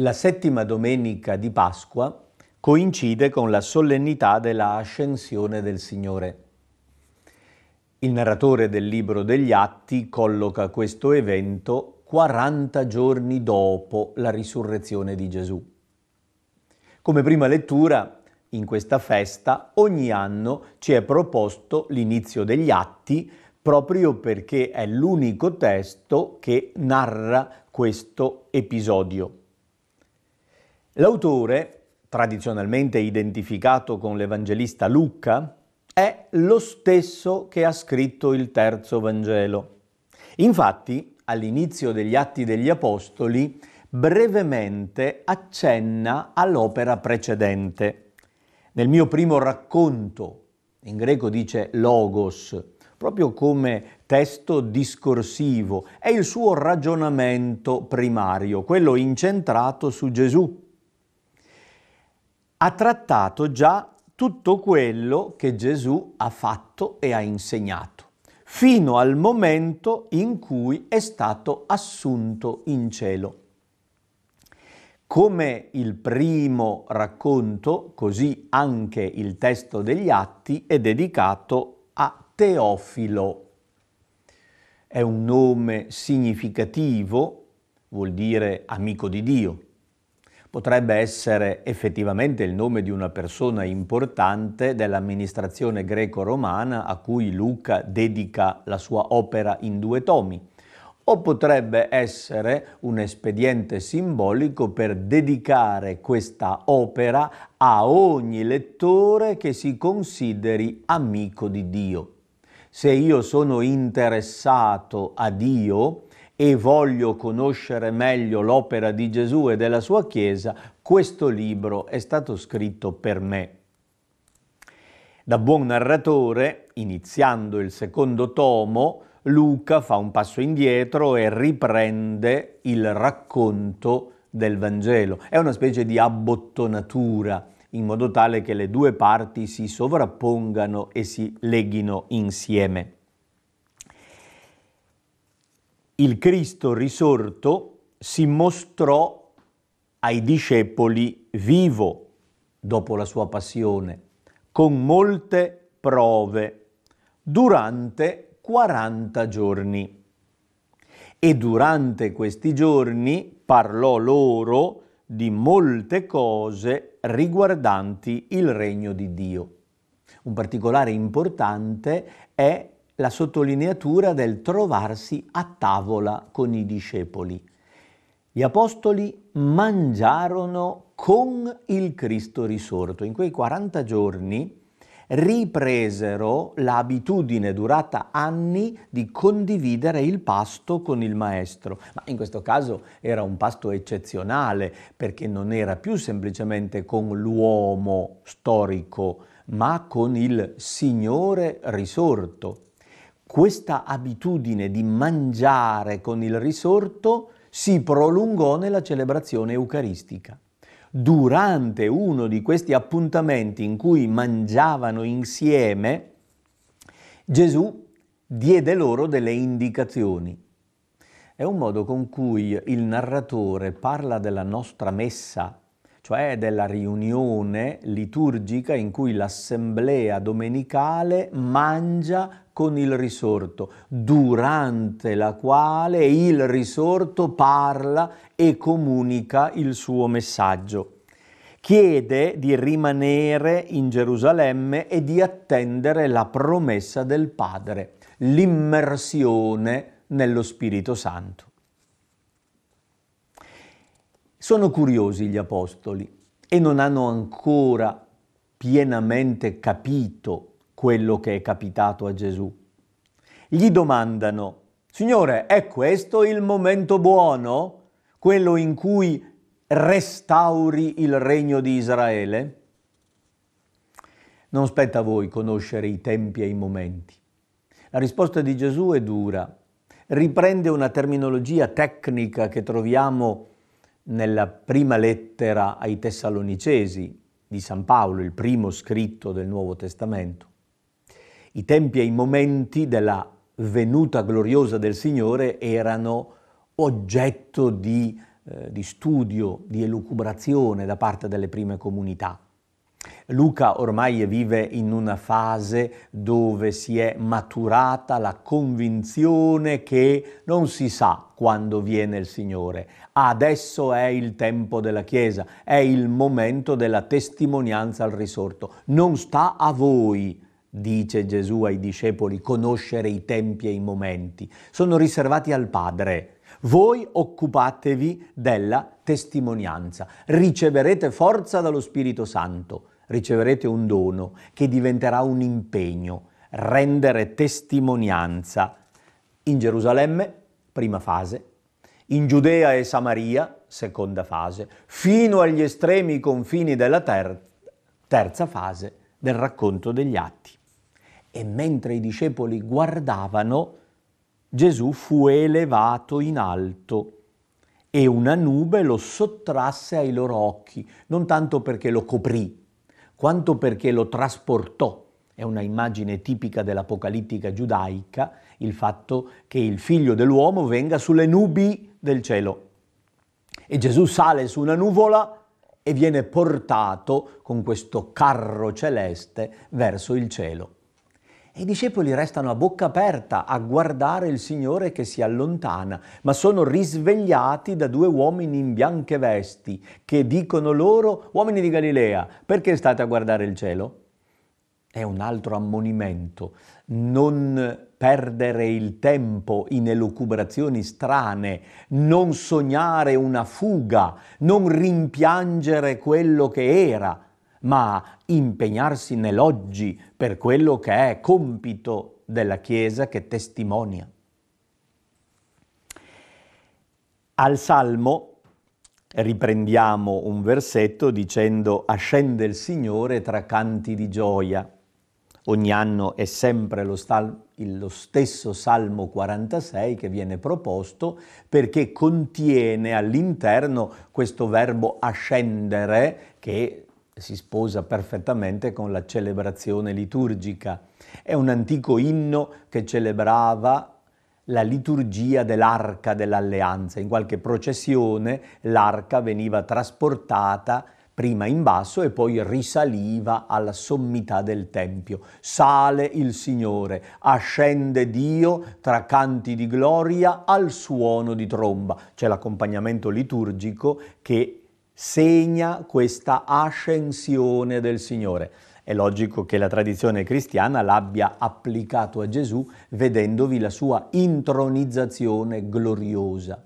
La settima domenica di Pasqua coincide con la solennità della ascensione del Signore. Il narratore del libro degli Atti colloca questo evento 40 giorni dopo la risurrezione di Gesù. Come prima lettura, in questa festa ogni anno ci è proposto l'inizio degli Atti proprio perché è l'unico testo che narra questo episodio. L'autore, tradizionalmente identificato con l'Evangelista Lucca, è lo stesso che ha scritto il terzo Vangelo. Infatti, all'inizio degli Atti degli Apostoli, brevemente accenna all'opera precedente. Nel mio primo racconto, in greco dice logos, proprio come testo discorsivo, è il suo ragionamento primario, quello incentrato su Gesù ha trattato già tutto quello che Gesù ha fatto e ha insegnato, fino al momento in cui è stato assunto in cielo. Come il primo racconto, così anche il testo degli Atti è dedicato a Teofilo. È un nome significativo, vuol dire amico di Dio, potrebbe essere effettivamente il nome di una persona importante dell'amministrazione greco-romana a cui Luca dedica la sua opera in due tomi, o potrebbe essere un espediente simbolico per dedicare questa opera a ogni lettore che si consideri amico di Dio. Se io sono interessato a Dio, e voglio conoscere meglio l'opera di Gesù e della sua Chiesa, questo libro è stato scritto per me. Da buon narratore, iniziando il secondo tomo, Luca fa un passo indietro e riprende il racconto del Vangelo. È una specie di abbottonatura, in modo tale che le due parti si sovrappongano e si leghino insieme il Cristo risorto si mostrò ai discepoli vivo dopo la sua passione, con molte prove, durante 40 giorni. E durante questi giorni parlò loro di molte cose riguardanti il regno di Dio. Un particolare importante è la sottolineatura del trovarsi a tavola con i discepoli. Gli apostoli mangiarono con il Cristo risorto. In quei 40 giorni ripresero l'abitudine durata anni di condividere il pasto con il maestro. Ma in questo caso era un pasto eccezionale perché non era più semplicemente con l'uomo storico, ma con il Signore risorto. Questa abitudine di mangiare con il risorto si prolungò nella celebrazione eucaristica. Durante uno di questi appuntamenti in cui mangiavano insieme, Gesù diede loro delle indicazioni. È un modo con cui il narratore parla della nostra messa, cioè della riunione liturgica in cui l'assemblea domenicale mangia con il risorto, durante la quale il risorto parla e comunica il suo messaggio. Chiede di rimanere in Gerusalemme e di attendere la promessa del Padre, l'immersione nello Spirito Santo. Sono curiosi gli apostoli e non hanno ancora pienamente capito quello che è capitato a Gesù. Gli domandano, Signore, è questo il momento buono, quello in cui restauri il regno di Israele? Non spetta a voi conoscere i tempi e i momenti. La risposta di Gesù è dura, riprende una terminologia tecnica che troviamo nella prima lettera ai Tessalonicesi di San Paolo, il primo scritto del Nuovo Testamento i tempi e i momenti della venuta gloriosa del Signore erano oggetto di, eh, di studio, di elucubrazione da parte delle prime comunità. Luca ormai vive in una fase dove si è maturata la convinzione che non si sa quando viene il Signore. Adesso è il tempo della Chiesa, è il momento della testimonianza al risorto. Non sta a voi dice Gesù ai discepoli, conoscere i tempi e i momenti, sono riservati al Padre. Voi occupatevi della testimonianza, riceverete forza dallo Spirito Santo, riceverete un dono che diventerà un impegno, rendere testimonianza in Gerusalemme, prima fase, in Giudea e Samaria, seconda fase, fino agli estremi confini della ter- terza fase del racconto degli atti. E mentre i discepoli guardavano, Gesù fu elevato in alto e una nube lo sottrasse ai loro occhi, non tanto perché lo coprì, quanto perché lo trasportò. È una immagine tipica dell'apocalittica giudaica il fatto che il figlio dell'uomo venga sulle nubi del cielo. E Gesù sale su una nuvola e viene portato con questo carro celeste verso il cielo. E i discepoli restano a bocca aperta a guardare il Signore che si allontana, ma sono risvegliati da due uomini in bianche vesti che dicono loro, uomini di Galilea, perché state a guardare il cielo? È un altro ammonimento, non perdere il tempo in elucubrazioni strane, non sognare una fuga, non rimpiangere quello che era, ma impegnarsi nell'oggi per quello che è compito della Chiesa che testimonia. Al Salmo riprendiamo un versetto dicendo ascende il Signore tra canti di gioia. Ogni anno è sempre lo, stal- lo, stesso Salmo 46 che viene proposto perché contiene all'interno questo verbo ascendere che si sposa perfettamente con la celebrazione liturgica. È un antico inno che celebrava la liturgia dell'arca dell'alleanza. In qualche processione l'arca veniva trasportata prima in basso e poi risaliva alla sommità del Tempio. Sale il Signore, ascende Dio tra canti di gloria al suono di tromba. C'è l'accompagnamento liturgico che segna questa ascensione del Signore. È logico che la tradizione cristiana l'abbia applicato a Gesù vedendovi la sua intronizzazione gloriosa.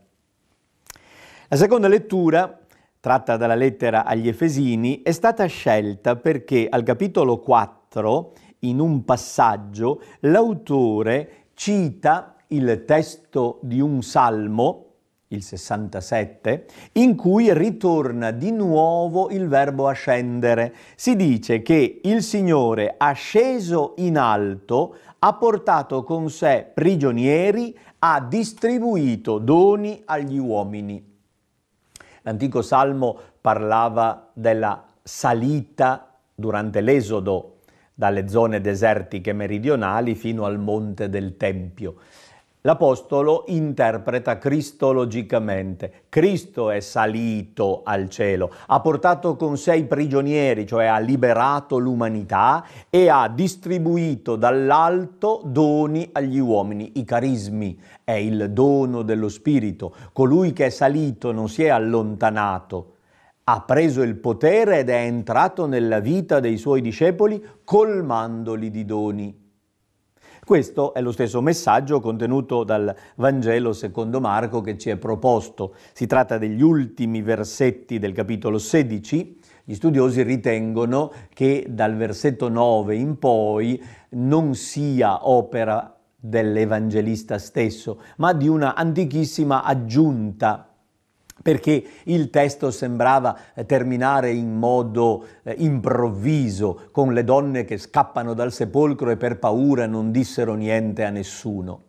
La seconda lettura, tratta dalla lettera agli Efesini, è stata scelta perché al capitolo 4, in un passaggio, l'autore cita il testo di un salmo il 67, in cui ritorna di nuovo il verbo ascendere. Si dice che il Signore asceso in alto ha portato con sé prigionieri, ha distribuito doni agli uomini. L'antico salmo parlava della salita durante l'esodo dalle zone desertiche meridionali fino al monte del Tempio. L'Apostolo interpreta cristologicamente. Cristo è salito al cielo, ha portato con sé i prigionieri, cioè ha liberato l'umanità e ha distribuito dall'alto doni agli uomini, i carismi. È il dono dello Spirito. Colui che è salito non si è allontanato, ha preso il potere ed è entrato nella vita dei suoi discepoli colmandoli di doni. Questo è lo stesso messaggio contenuto dal Vangelo secondo Marco che ci è proposto. Si tratta degli ultimi versetti del capitolo 16. Gli studiosi ritengono che dal versetto 9 in poi non sia opera dell'evangelista stesso, ma di una antichissima aggiunta perché il testo sembrava eh, terminare in modo eh, improvviso, con le donne che scappano dal sepolcro e per paura non dissero niente a nessuno.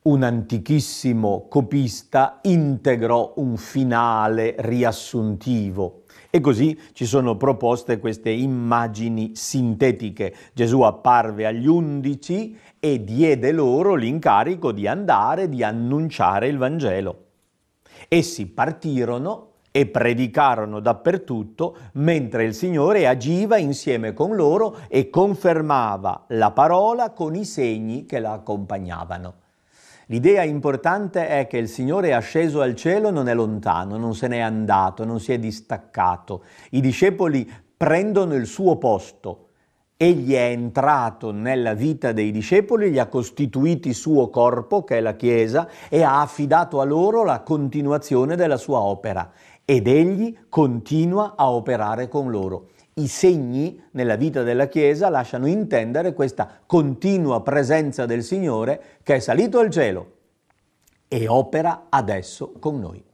Un antichissimo copista integrò un finale riassuntivo e così ci sono proposte queste immagini sintetiche. Gesù apparve agli undici e diede loro l'incarico di andare, di annunciare il Vangelo. Essi partirono e predicarono dappertutto, mentre il Signore agiva insieme con loro e confermava la parola con i segni che la accompagnavano. L'idea importante è che il Signore è asceso al cielo, non è lontano, non se n'è andato, non si è distaccato. I discepoli prendono il suo posto, Egli è entrato nella vita dei discepoli, gli ha costituiti suo corpo, che è la Chiesa, e ha affidato a loro la continuazione della sua opera. Ed egli continua a operare con loro. I segni nella vita della Chiesa lasciano intendere questa continua presenza del Signore che è salito al cielo e opera adesso con noi.